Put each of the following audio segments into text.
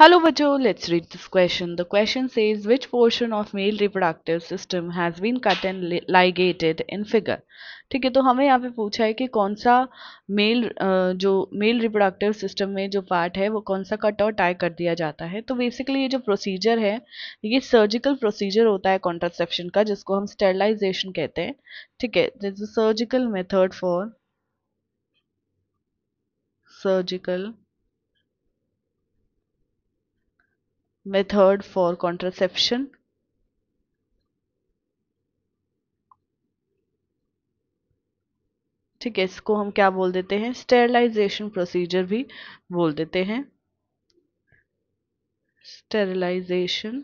Hello Bajo, let's read this question. The question says which portion of male reproductive system has been cut and ligated in figure? ठीक है तो हमें यहाँ पे पूछा है कि कौन सा मेल जो मेल रिप्रोडक्टिव सिस्टम में जो पार्ट है वो कौन सा कट और टाई कर दिया जाता है तो बेसिकली ये जो प्रोसीजर है ये सर्जिकल प्रोसीजर होता है कॉन्ट्रासेप्शन का जिसको हम स्टेरलाइजेशन कहते हैं ठीक है this surgical method for surgical method for contraception ठीक है इसको हम क्या बोल देते हैं स्टेरिलाइजेशन प्रोसीजर भी बोल देते हैं स्टेरिलाइजेशन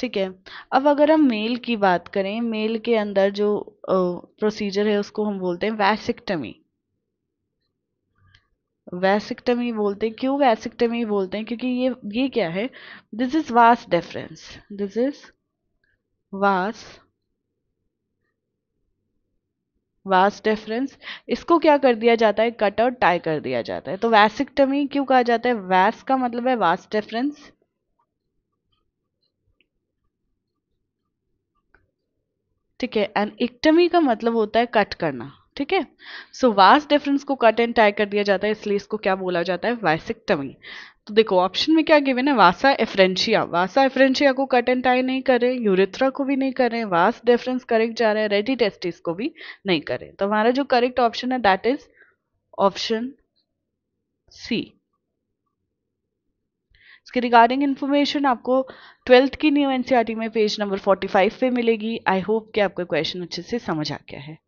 ठीक है अब अगर हम मेल की बात करें मेल के अंदर जो प्रोसीजर है उसको हम बोलते हैं वैसिक्टमी वैसिक्टमी बोलते हैं क्यों वैसिकटमी बोलते हैं क्योंकि ये ये क्या है this is vas deferens this is vas vas difference इसको क्या कर दिया जाता है कट और टाई कर दिया जाता है तो वैसिक्टमी क्यों कहा जाता है वैस का मतलब है वास डिफरेंस ठीक है एंड इक्टमी का मतलब होता है कट करना ठीक है सो वास डिफरेंस को कट एंड टाई कर दिया जाता है इसलिए इसको क्या बोला जाता है वाइसेक्टमी तो देखो ऑप्शन में क्या गिवन है वासा एफ्रेंशिया वासा एफ्रेंशिया को कट एंड टाई नहीं करें यूरेथ्रा को भी नहीं करें वास डिफरेंस करेक्ट जा रहा है रेडी टेस्टिस को भी नहीं करें तो हमारा जो करेक्ट ऑप्शन है दैट इज ऑप्शन सी इसके रिगार्डिंग इन्फॉर्मेशन आपको ट्वेल्थ की न्यू एनसीआरटी e में पेज नंबर 45 पे मिलेगी आई होप कि आपका क्वेश्चन अच्छे से समझ आ गया है